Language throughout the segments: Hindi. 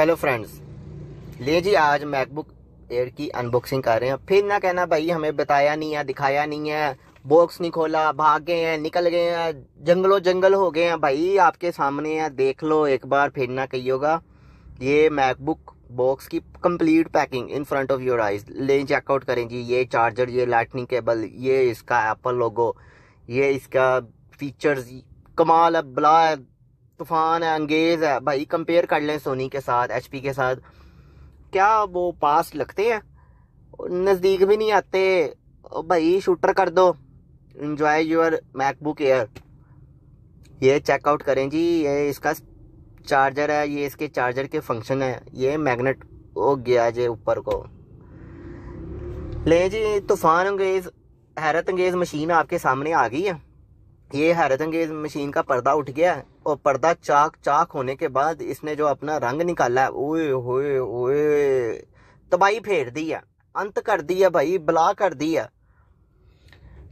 हेलो फ्रेंड्स ले जी आज मैकबुक एयर की अनबॉक्सिंग कर रहे हैं फिर ना कहना भाई हमें बताया नहीं है दिखाया नहीं है बॉक्स नहीं खोला भाग गए हैं निकल गए हैं जंगलों जंगल हो गए हैं भाई आपके सामने है देख लो एक बार फिर ना होगा ये मैकबुक बॉक्स की complete packing in front of your eyes ले चेकआउट करें जी ये चार्जर ये लाइटनिंग केबल ये इसका एप्पल लोगो ये इसका फीचर्स कमाल है बला तूफान है अंगेज है भाई कंपेयर कर लें सोनी के साथ एच के साथ क्या वो पास लगते हैं नज़दीक भी नहीं आते भाई शूटर कर दो इन्जॉय योर मैकबुक एयर ये चेकआउट करें जी ये इसका चार्जर है ये इसके चार्जर के फंक्शन है ये मैग्नेट हो गया जे ऊपर को ले जी तूफान अंगेज हैरत अंगेज मशीन आपके सामने आ गई है ये हैरत अंगेज मशीन का पर्दा उठ गया और पर्दा चाक चाक होने के बाद इसने जो अपना रंग निकाला है ओए ओए तबाही फेर दी है अंत कर दिया भाई ब्ला कर दिया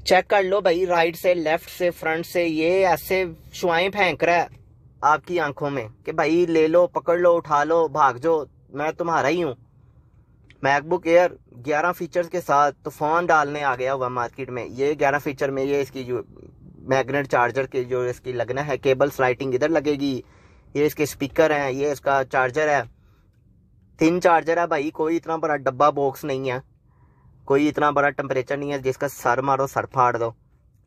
चेक कर लो भाई राइट से लेफ्ट से फ्रंट से ये ऐसे शुआई फेंक रहा है आपकी आंखों में कि भाई ले लो पकड़ लो उठा लो भाग जो मैं तुम्हारा ही हूँ मैकबुक एयर 11 फीचर्स के साथ तूफान डालने आ गया हुआ मार्केट में ये 11 फीचर में ये इसकी मैग्नेट चार्जर के जो इसकी लगना है केबल स्लाइटिंग इधर लगेगी ये इसके स्पीकर हैं ये इसका चार्जर है थिन चार्जर है भाई कोई इतना बड़ा डब्बा बॉक्स नहीं है कोई इतना बड़ा टेम्परेचर नहीं है जिसका सर मारो सर फाड़ दो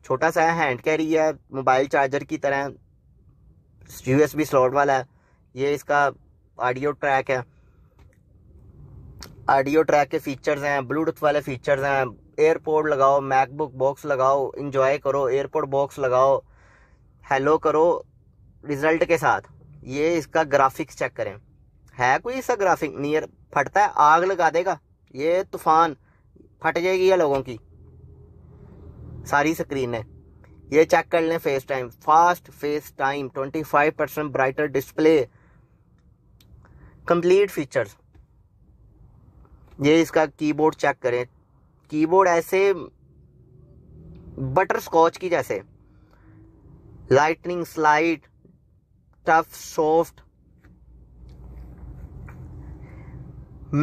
छोटा सा है हैंड कैरी है मोबाइल चार्जर की तरह बी स्लॉट वाला है ये इसका ऑडियो ट्रैक है ऑडियो ट्रैक के फीचर्स हैं ब्लूटूथ वाले फीचर्स हैं एयरपोर्ट लगाओ मैकबुक बॉक्स लगाओ इंजॉय करो एयरपोर्ट बॉक्स लगाओ हेलो करो रिजल्ट के साथ ये इसका ग्राफिक्स चेक करें है कोई इसका ग्राफिक नियर फटता है आग लगा देगा ये तूफान फट जाएगी या लोगों की सारी स्क्रीन है ये चेक कर लें FaceTime fast FaceTime 25 percent brighter display complete features ये इसका कीबोर्ड चेक करें कीबोर्ड ऐसे बटर स्कॉच की जैसे lightning slide tough soft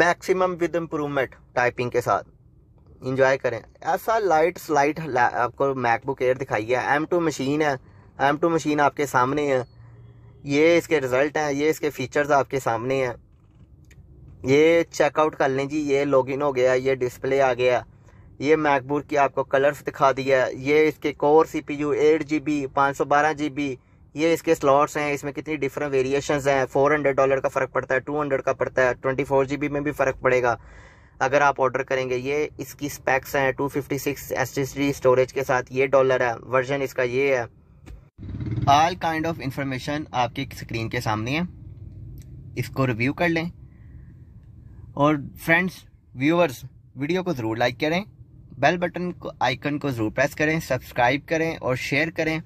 maximum with improvement typing के साथ इंजॉय करें ऐसा लाइट स्लाइट आपको मैकबुक एयर दिखाई है एम टू मशीन है एम टू मशीन आपके सामने है ये इसके रिजल्ट हैं ये इसके फीचर्स आपके सामने हैं ये चेकआउट कर लें जी ये लॉगिन हो गया ये डिस्प्ले आ गया ये मैकबुक की आपको कलर्स दिखा दिया ये इसके core C P U eight G B पाँच सौ बारह जी बी ये इसके स्लॉट्स हैं इसमें कितनी डिफरेंट वेरिएशंस हैं फोर हंड्रेड डॉलर का फ़र्क पड़ता है टू हंड्रेड का पड़ता है ट्वेंटी फोर जी बी में भी फ़र्क पड़ेगा अगर आप ऑर्डर करेंगे ये इसकी स्पैक्स हैं two fifty six S S D storage के साथ ये डॉलर है वर्जन इसका ये है ऑल काइंड ऑफ इंफॉर्मेशन आपकी स्क्रीन के सामने है इसको रिव्यू कर लें और फ्रेंड्स व्यूअर्स वीडियो को ज़रूर लाइक करें बेल बटन को आइकन को ज़रूर प्रेस करें सब्सक्राइब करें और शेयर करें